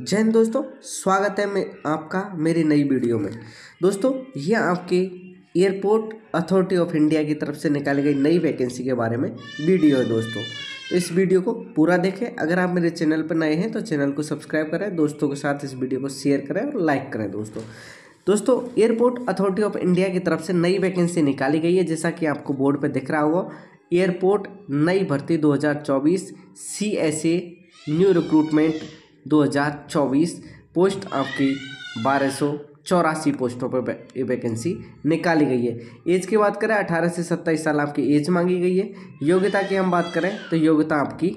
जय हिंद दोस्तों स्वागत है मैं आपका मेरी नई वीडियो में दोस्तों ये आपके एयरपोर्ट अथॉरिटी ऑफ इंडिया की तरफ से निकाली गई नई वैकेंसी के बारे में वीडियो है दोस्तों इस वीडियो को पूरा देखें अगर आप मेरे चैनल पर नए हैं तो चैनल को सब्सक्राइब करें दोस्तों के साथ इस वीडियो को शेयर करें और लाइक करें दोस्तों दोस्तों एयरपोर्ट अथॉरिटी ऑफ इंडिया की तरफ से नई वैकेंसी निकाली गई है जैसा कि आपको बोर्ड पर दिख रहा होगा एयरपोर्ट नई भर्ती 2024 सीएसए न्यू रिक्रूटमेंट दो हज़ार चौबीस पोस्ट आपकी बारह सौ चौरासी पोस्टों पर वैकेंसी निकाली गई है एज की बात करें अठारह से सत्ताईस साल आपकी एज मांगी गई है योग्यता की हम बात करें तो योग्यता आपकी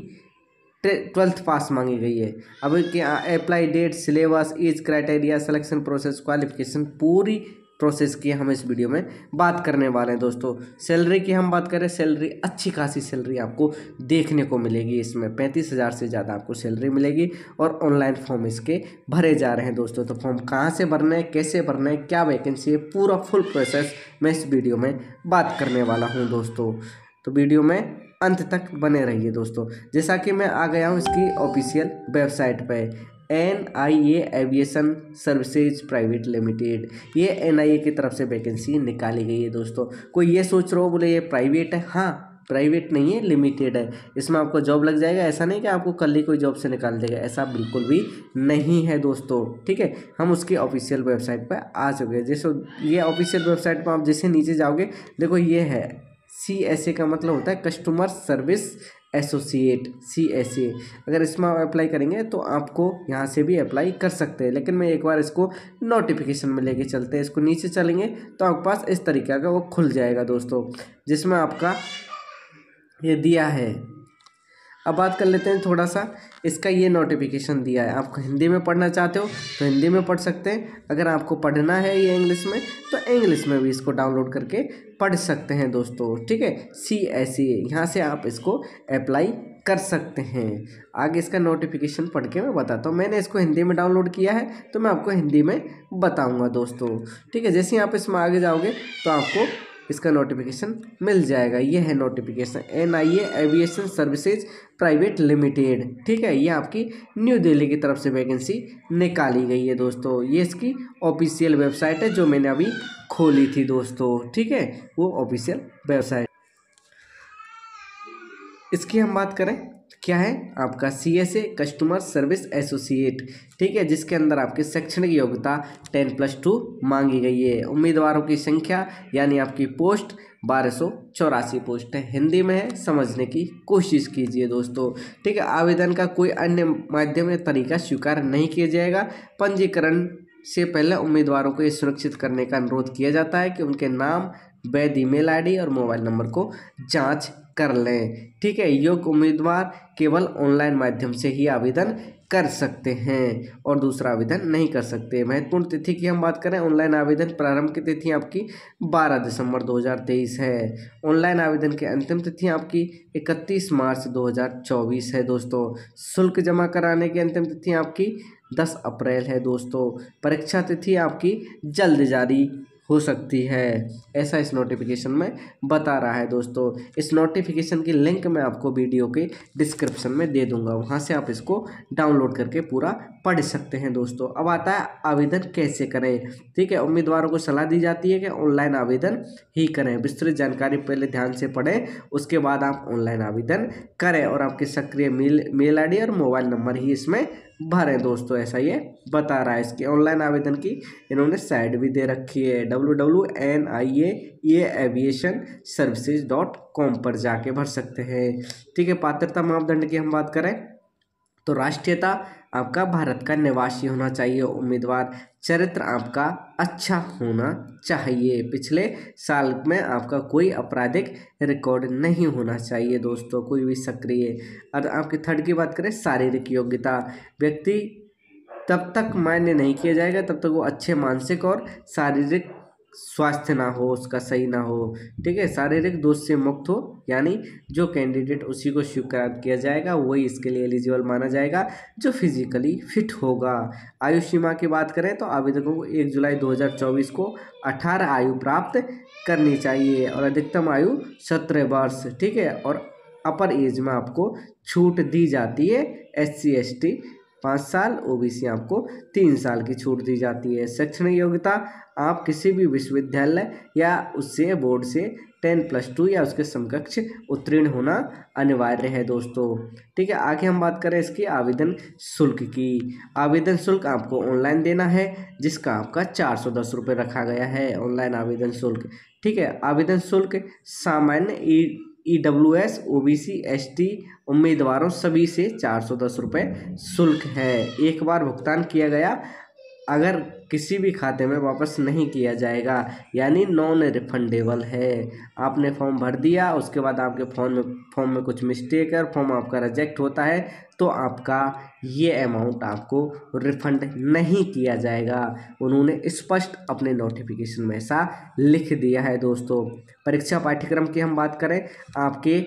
ट्वेल्थ पास मांगी गई है अब apply date syllabus age criteria selection process qualification पूरी प्रोसेस की हम इस वीडियो में बात करने वाले हैं दोस्तों सैलरी की हम बात करें सैलरी अच्छी खासी सैलरी आपको देखने को मिलेगी इसमें पैंतीस हज़ार से ज़्यादा आपको सैलरी मिलेगी और ऑनलाइन फॉर्म इसके भरे जा रहे हैं दोस्तों तो फॉर्म कहाँ से भरना है कैसे भरना है क्या वैकेंसी है पूरा फुल प्रोसेस मैं इस वीडियो में बात करने वाला हूँ दोस्तों तो वीडियो में अंत तक बने रहिए दोस्तों जैसा कि मैं आ गया हूँ इसकी ऑफिशियल वेबसाइट पर N I A aviation services private limited ये एन आई ए की तरफ से वैकेंसी निकाली गई है दोस्तों कोई ये सोच रहा हो बोले ये प्राइवेट है हाँ प्राइवेट नहीं है लिमिटेड है इसमें आपको जॉब लग जाएगा ऐसा नहीं कि आपको कल ही कोई जॉब से निकाल देगा ऐसा बिल्कुल भी नहीं है दोस्तों ठीक है हम उसकी ऑफिशियल वेबसाइट पर आ चुके हैं जैसे ये ऑफिशियल वेबसाइट पर आप जैसे नीचे जाओगे देखो ये है सी एस ए का मतलब होता है customer service associate C S A अगर इसमें आप अप्लाई करेंगे तो आपको यहाँ से भी अप्लाई कर सकते हैं लेकिन मैं एक बार इसको नोटिफिकेशन में लेके चलते हैं इसको नीचे चलेंगे तो आपके पास इस तरीके का वो खुल जाएगा दोस्तों जिसमें आपका ये दिया है अब बात कर लेते हैं थोड़ा सा इसका ये नोटिफिकेशन दिया है आपको हिंदी में पढ़ना चाहते हो तो हिंदी में पढ़ सकते हैं अगर आपको पढ़ना है ये इंग्लिश में तो इंग्लिश में भी इसको डाउनलोड करके पढ़ सकते हैं दोस्तों ठीक है सी एस सी यहाँ से आप इसको अप्लाई कर सकते हैं आगे इसका नोटिफिकेशन पढ़ के मैं बताता हूँ मैंने इसको हिंदी में डाउनलोड किया है तो मैं आपको हिंदी में बताऊँगा दोस्तों ठीक है जैसे ही आप इसमें आगे जाओगे तो आपको इसका नोटिफिकेशन मिल जाएगा ये है notification N I aviation services private limited ठीक है ये आपकी न्यू दिल्ली की तरफ से वैकेंसी निकाली गई है दोस्तों ये इसकी ऑफिशियल वेबसाइट है जो मैंने अभी खोली थी दोस्तों ठीक है वो ऑफिशियल वेबसाइट इसकी हम बात करें क्या है आपका C S A customer service associate ठीक है जिसके अंदर आपकी शैक्षणिक योग्यता टेन प्लस टू मांगी गई है उम्मीदवारों की संख्या यानी आपकी पोस्ट बारह सौ चौरासी पोस्ट है हिंदी में है समझने की कोशिश कीजिए दोस्तों ठीक है आवेदन का कोई अन्य माध्यम या तरीका स्वीकार नहीं किया जाएगा पंजीकरण से पहले उम्मीदवारों को ये सुरक्षित करने का अनुरोध किया जाता है कि उनके नाम वैध ईमेल आईडी और मोबाइल नंबर को जांच कर लें ठीक है योग्य उम्मीदवार केवल ऑनलाइन माध्यम से ही आवेदन कर सकते हैं और दूसरा आवेदन नहीं कर सकते महत्वपूर्ण तिथि की हम बात करें ऑनलाइन आवेदन प्रारंभ की तिथि आपकी 12 दिसंबर 2023 है ऑनलाइन आवेदन की अंतिम तिथि आपकी 31 मार्च 2024 है दोस्तों शुल्क जमा कराने की अंतिम तिथि आपकी 10 अप्रैल है दोस्तों परीक्षा तिथि आपकी जल्द जारी हो सकती है ऐसा इस नोटिफिकेशन में बता रहा है दोस्तों इस नोटिफिकेशन की लिंक मैं आपको वीडियो के डिस्क्रिप्शन में दे दूंगा वहाँ से आप इसको डाउनलोड करके पूरा पढ़ सकते हैं दोस्तों अब आता है आवेदन कैसे करें ठीक है उम्मीदवारों को सलाह दी जाती है कि ऑनलाइन आवेदन ही करें विस्तृत जानकारी पहले ध्यान से पढ़ें उसके बाद आप ऑनलाइन आवेदन करें और आपके सक्रिय मेल मेल आई और मोबाइल नंबर ही इसमें भरें दोस्तों ऐसा ये बता रहा है इसके ऑनलाइन आवेदन की इन्होंने साइट भी दे रखी है W W N I A ये एविएशन सर्विसेज डॉट कॉम पर जाके भर सकते हैं ठीक है पात्रता मापदंड की हम बात करें तो राष्ट्रीयता आपका भारत का निवासी होना चाहिए उम्मीदवार चरित्र आपका अच्छा होना चाहिए पिछले साल में आपका कोई आपराधिक रिकॉर्ड नहीं होना चाहिए दोस्तों कोई भी सक्रिय और आपकी थर्ड की बात करें शारीरिक योग्यता व्यक्ति तब तक मान्य नहीं किया जाएगा तब तक वो अच्छे मानसिक और शारीरिक स्वास्थ्य ना हो उसका सही ना हो ठीक है शारीरिक दोष से मुक्त हो यानी जो कैंडिडेट उसी को स्वीकार किया जाएगा वही इसके लिए एलिजिबल माना जाएगा जो फिजिकली फिट होगा आयु सीमा की बात करें तो आवेदकों को एक जुलाई 2024 को 18 आयु प्राप्त करनी चाहिए और अधिकतम आयु सत्रह वर्ष ठीक है और अपर एज में आपको छूट दी जाती है एस सी पाँच साल ओबीसी आपको तीन साल की छूट दी जाती है शैक्षणिक योग्यता आप किसी भी विश्वविद्यालय या उससे बोर्ड से टेन प्लस टू या उसके समकक्ष उत्तीर्ण होना अनिवार्य है दोस्तों ठीक है आगे हम बात करें इसकी आवेदन शुल्क की आवेदन शुल्क आपको ऑनलाइन देना है जिसका आपका चार सौ दस रुपये रखा गया है ऑनलाइन आवेदन शुल्क ठीक है आवेदन शुल्क सामान्य E E W S O B C S T उम्मीदवारों सभी से चार सौ दस रुपये शुल्क है एक बार भुगतान किया गया अगर किसी भी खाते में वापस नहीं किया जाएगा यानी नॉन रिफंडेबल है आपने फॉर्म भर दिया उसके बाद आपके फॉर्म में फॉर्म में कुछ मिस्टेक है फॉर्म आपका रिजेक्ट होता है तो आपका ये अमाउंट आपको रिफंड नहीं किया जाएगा उन्होंने स्पष्ट अपने नोटिफिकेशन में ऐसा लिख दिया है दोस्तों परीक्षा पाठ्यक्रम की हम बात करें आपके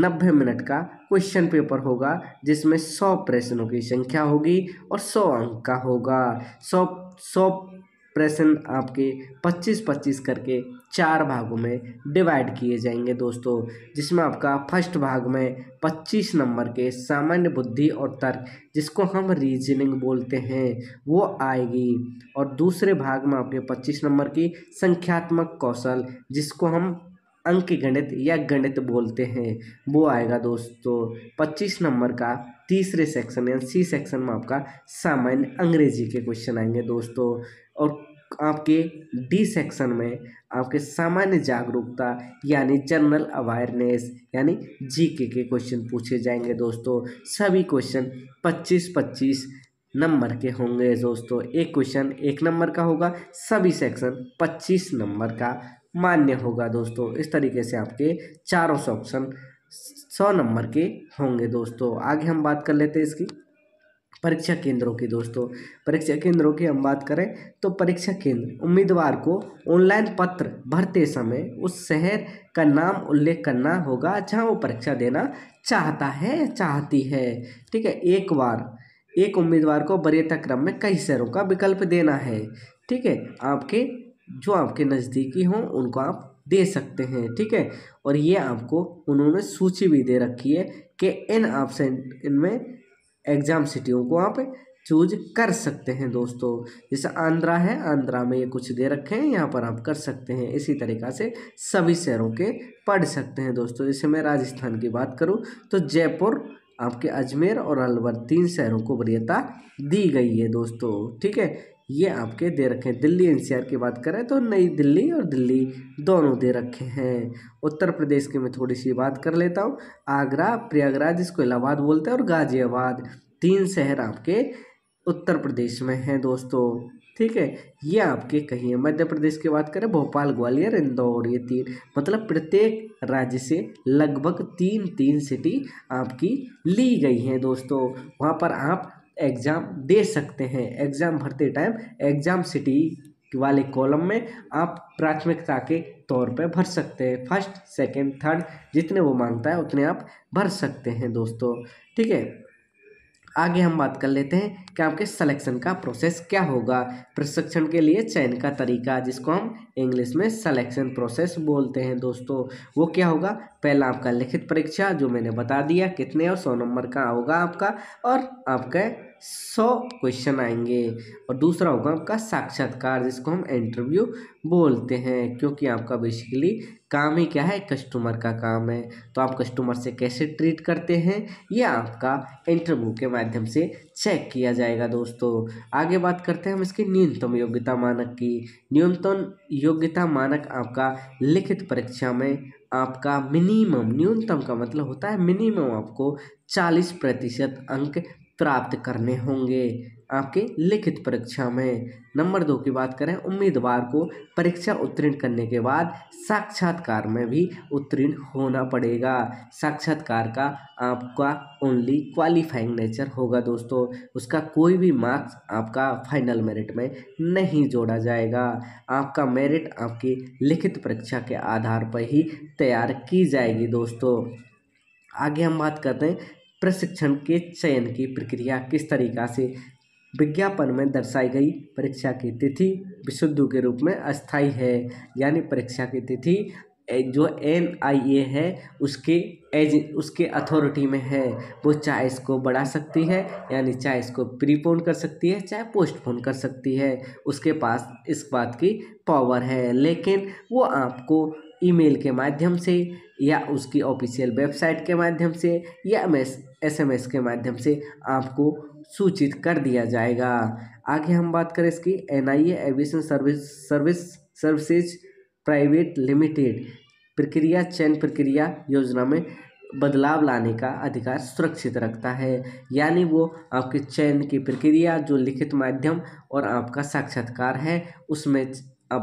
नब्बे मिनट का क्वेश्चन पेपर होगा जिसमें सौ प्रश्नों की संख्या होगी और सौ अंक का होगा सौ सौ प्रश्न आपके पच्चीस पच्चीस करके चार भागों में डिवाइड किए जाएंगे दोस्तों जिसमें आपका फर्स्ट भाग में पच्चीस नंबर के सामान्य बुद्धि और तर्क जिसको हम रीजनिंग बोलते हैं वो आएगी और दूसरे भाग में आपके पच्चीस नंबर की संख्यात्मक कौशल जिसको हम अंक गणित या गणित बोलते हैं वो आएगा दोस्तों पच्चीस नंबर का तीसरे सेक्शन या सी सेक्शन में आपका सामान्य अंग्रेजी के क्वेश्चन आएंगे दोस्तों और आपके डी सेक्शन में आपके सामान्य जागरूकता यानी जनरल अवेयरनेस यानी जीके के क्वेश्चन पूछे जाएंगे दोस्तों सभी क्वेश्चन पच्चीस पच्चीस नंबर के होंगे दोस्तों एक क्वेश्चन एक नंबर का होगा सभी सेक्शन पच्चीस नंबर का मान्य होगा दोस्तों इस तरीके से आपके चारों सौ ऑप्शन सौ नंबर के होंगे दोस्तों आगे हम बात कर लेते हैं इसकी परीक्षा केंद्रों की दोस्तों परीक्षा केंद्रों की हम बात करें तो परीक्षा केंद्र उम्मीदवार को ऑनलाइन पत्र भरते समय उस शहर का नाम उल्लेख करना होगा जहां वो परीक्षा देना चाहता है चाहती है ठीक है एक बार एक उम्मीदवार को वरीयता क्रम में कई शहरों का विकल्प देना है ठीक है आपके जो आपके नज़दीकी हों उनको आप दे सकते हैं ठीक है और ये आपको उन्होंने सूची भी दे रखी है कि इन ऑप्शन इनमें एग्ज़ाम सिटियों को आप चूज कर सकते हैं दोस्तों जैसे आंध्रा है आंध्रा में ये कुछ दे रखे हैं यहाँ पर आप कर सकते हैं इसी तरीक़ा से सभी शहरों के पढ़ सकते हैं दोस्तों जैसे मैं राजस्थान की बात करूँ तो जयपुर आपके अजमेर और अलवर तीन शहरों को वरीयता दी गई है दोस्तों ठीक है ये आपके दे रखे हैं दिल्ली एनसीआर की बात करें तो नई दिल्ली और दिल्ली दोनों दे रखे हैं उत्तर प्रदेश की मैं थोड़ी सी बात कर लेता हूँ आगरा प्रयागराज जिसको इलाहाबाद बोलते हैं और गाजियाबाद तीन शहर आपके उत्तर प्रदेश में हैं दोस्तों ठीक है ये आपके कहीं है मध्य प्रदेश की बात करें भोपाल ग्वालियर इंदौर ये तीन मतलब प्रत्येक राज्य से लगभग तीन तीन सिटी आपकी ली गई हैं दोस्तों वहाँ पर आप एग्ज़ाम दे सकते हैं एग्ज़ाम भरते टाइम एग्ज़ाम सिटी वाले कॉलम में आप प्राथमिकता के तौर पर भर सकते हैं फर्स्ट सेकंड थर्ड जितने वो मांगता है उतने आप भर सकते हैं दोस्तों ठीक है आगे हम बात कर लेते हैं कि आपके सिलेक्शन का प्रोसेस क्या होगा प्रशिक्षण के लिए चयन का तरीका जिसको हम इंग्लिश में सिलेक्शन प्रोसेस बोलते हैं दोस्तों वो क्या होगा पहला आपका लिखित परीक्षा जो मैंने बता दिया कितने और सौ नंबर का होगा आपका और आपके सौ क्वेश्चन आएंगे और दूसरा होगा आपका साक्षात्कार जिसको हम इंटरव्यू बोलते हैं क्योंकि आपका बेसिकली काम ही क्या है कस्टमर का काम है तो आप कस्टमर से कैसे ट्रीट करते हैं यह आपका इंटरव्यू के माध्यम से चेक किया जाएगा दोस्तों आगे बात करते हैं हम इसकी न्यूनतम योग्यता मानक की न्यूनतम योग्यता मानक आपका लिखित परीक्षा में आपका मिनिमम न्यूनतम का मतलब होता है मिनिमम आपको चालीस प्रतिशत अंक प्राप्त करने होंगे आपके लिखित परीक्षा में नंबर दो की बात करें उम्मीदवार को परीक्षा उत्तीर्ण करने के बाद साक्षात्कार में भी उत्तीर्ण होना पड़ेगा साक्षात्कार का आपका ओनली क्वालिफाइंग नेचर होगा दोस्तों उसका कोई भी मार्क्स आपका फाइनल मेरिट में नहीं जोड़ा जाएगा आपका मेरिट आपकी लिखित परीक्षा के आधार पर ही तैयार की जाएगी दोस्तों आगे हम बात करते हैं प्रशिक्षण के चयन की प्रक्रिया किस तरीका से विज्ञापन में दर्शाई गई परीक्षा की तिथि विशुद्ध के रूप में अस्थाई है यानी परीक्षा की तिथि जो एन आई ए है उसके एज उसके अथॉरिटी में है वो चाहे इसको बढ़ा सकती है यानी चाहे इसको प्रीपोन कर सकती है चाहे पोस्टपोन कर सकती है उसके पास इस बात की पावर है लेकिन वो आपको ईमेल के माध्यम से या उसकी ऑफिशियल वेबसाइट के माध्यम से या एस एम एस के माध्यम से आपको सूचित कर दिया जाएगा आगे हम बात करें इसकी N I aviation service service services private limited प्रक्रिया चयन प्रक्रिया योजना में बदलाव लाने का अधिकार सुरक्षित रखता है यानी वो आपके चयन की प्रक्रिया जो लिखित माध्यम और आपका साक्षात्कार है उसमें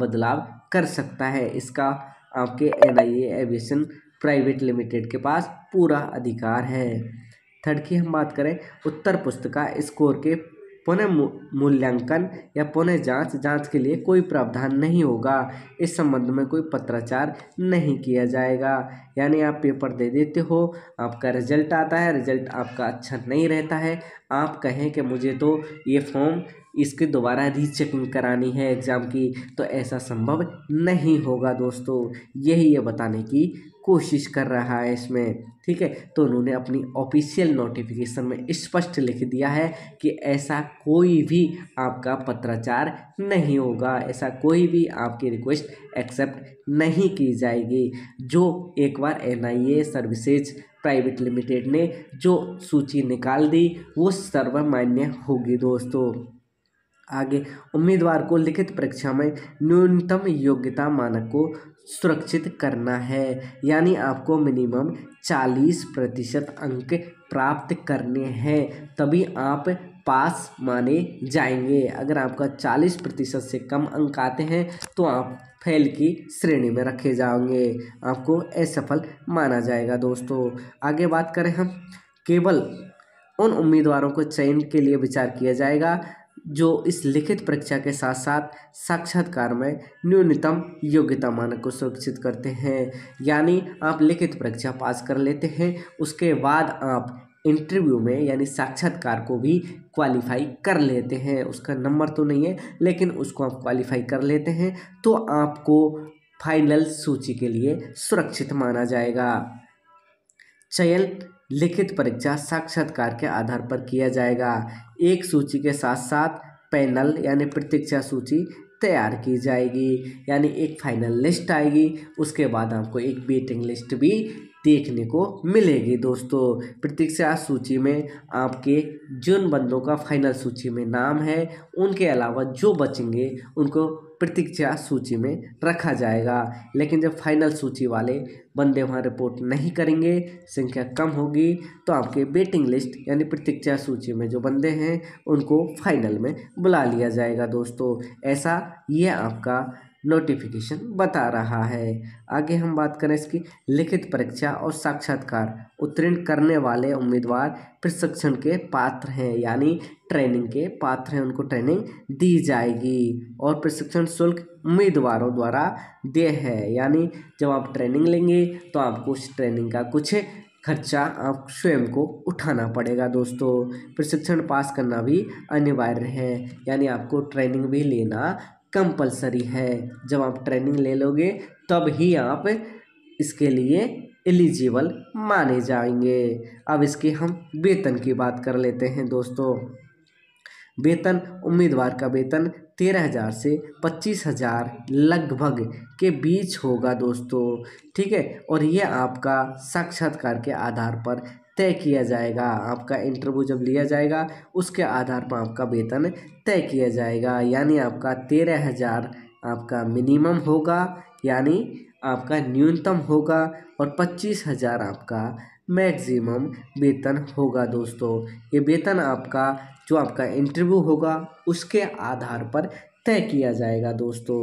बदलाव कर सकता है इसका आपके N I aviation private limited के पास पूरा अधिकार है थर्ड की हम बात करें उत्तर पुस्तिका स्कोर के पुनः मूल्यांकन या पुनः जांच जांच के लिए कोई प्रावधान नहीं होगा इस संबंध में कोई पत्राचार नहीं किया जाएगा यानी आप पेपर दे देते हो आपका रिजल्ट आता है रिजल्ट आपका अच्छा नहीं रहता है आप कहें कि मुझे तो ये फॉर्म इसके दोबारा रीचेकिंग करानी है एग्ज़ाम की तो ऐसा संभव नहीं होगा दोस्तों यही ये बताने की कोशिश कर रहा है इसमें ठीक है तो उन्होंने अपनी ऑफिशियल नोटिफिकेशन में स्पष्ट लिख दिया है कि ऐसा कोई भी आपका पत्राचार नहीं होगा ऐसा कोई भी आपकी रिक्वेस्ट एक्सेप्ट नहीं की जाएगी जो एक बार एनआईए सर्विसेज प्राइवेट लिमिटेड ने जो सूची निकाल दी वो सर्वमान्य होगी दोस्तों आगे उम्मीदवार को लिखित परीक्षा में न्यूनतम योग्यता मानक को सुरक्षित करना है यानी आपको मिनिमम चालीस प्रतिशत अंक प्राप्त करने हैं तभी आप पास माने जाएंगे अगर आपका चालीस प्रतिशत से कम अंक आते हैं तो आप फेल की श्रेणी में रखे जाओगे आपको असफल माना जाएगा दोस्तों आगे बात करें हम केवल उन उम्मीदवारों को चयन के लिए विचार किया जाएगा जो इस लिखित परीक्षा के साथ साथ साक्षात्कार में न्यूनतम योग्यता मानक को सुरक्षित करते हैं यानी आप लिखित परीक्षा पास कर लेते हैं उसके बाद आप इंटरव्यू में यानी साक्षात्कार को भी क्वालिफाई कर लेते हैं उसका नंबर तो नहीं है लेकिन उसको आप क्वालिफाई कर लेते हैं तो आपको फाइनल सूची के लिए सुरक्षित माना जाएगा चयन लिखित परीक्षा साक्षात्कार के आधार पर किया जाएगा एक सूची के साथ साथ पैनल यानी प्रतीक्षा सूची तैयार की जाएगी यानी एक फाइनल लिस्ट आएगी उसके बाद आपको एक वेटिंग लिस्ट भी देखने को मिलेगी दोस्तों प्रतीक्षा सूची में आपके जिन बंदों का फाइनल सूची में नाम है उनके अलावा जो बचेंगे उनको प्रतीक्षा सूची में रखा जाएगा लेकिन जब फाइनल सूची वाले बंदे वहाँ रिपोर्ट नहीं करेंगे संख्या कम होगी तो आपके वेटिंग लिस्ट यानी प्रतीक्षा सूची में जो बंदे हैं उनको फाइनल में बुला लिया जाएगा दोस्तों ऐसा यह आपका नोटिफिकेशन बता रहा है आगे हम बात करें इसकी लिखित परीक्षा और साक्षात्कार उत्तीर्ण करने वाले उम्मीदवार प्रशिक्षण के पात्र हैं यानी ट्रेनिंग के पात्र हैं उनको ट्रेनिंग दी जाएगी और प्रशिक्षण शुल्क उम्मीदवारों द्वारा दे है यानी जब आप ट्रेनिंग लेंगे तो आपको उस ट्रेनिंग का कुछ खर्चा आप स्वयं को उठाना पड़ेगा दोस्तों प्रशिक्षण पास करना भी अनिवार्य है यानी आपको ट्रेनिंग भी लेना कंपलसरी है जब आप ट्रेनिंग ले लोगे तब ही आप इसके लिए एलिजिबल माने जाएंगे अब इसके हम वेतन की बात कर लेते हैं दोस्तों वेतन उम्मीदवार का वेतन तेरह हज़ार से पच्चीस हज़ार लगभग के बीच होगा दोस्तों ठीक है और ये आपका साक्षात्कार के आधार पर तय किया जाएगा आपका इंटरव्यू जब लिया जाएगा उसके आधार पर आपका वेतन तय किया जाएगा यानी आपका तेरह हज़ार आपका मिनिमम होगा यानी आपका न्यूनतम होगा और पच्चीस हज़ार आपका मैक्सिमम वेतन होगा दोस्तों ये वेतन आपका जो आपका इंटरव्यू होगा उसके आधार पर तय किया जाएगा दोस्तों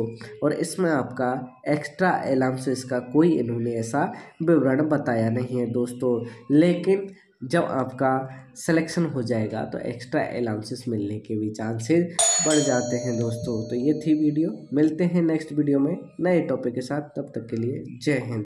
और इसमें आपका एक्स्ट्रा अलाउंसेस का कोई इन्होंने ऐसा विवरण बताया नहीं है दोस्तों लेकिन जब आपका सिलेक्शन हो जाएगा तो एक्स्ट्रा अलाउंसेस मिलने के भी चांसेस बढ़ जाते हैं दोस्तों तो ये थी वीडियो मिलते हैं नेक्स्ट वीडियो में नए टॉपिक के साथ तब तक के लिए जय हिंद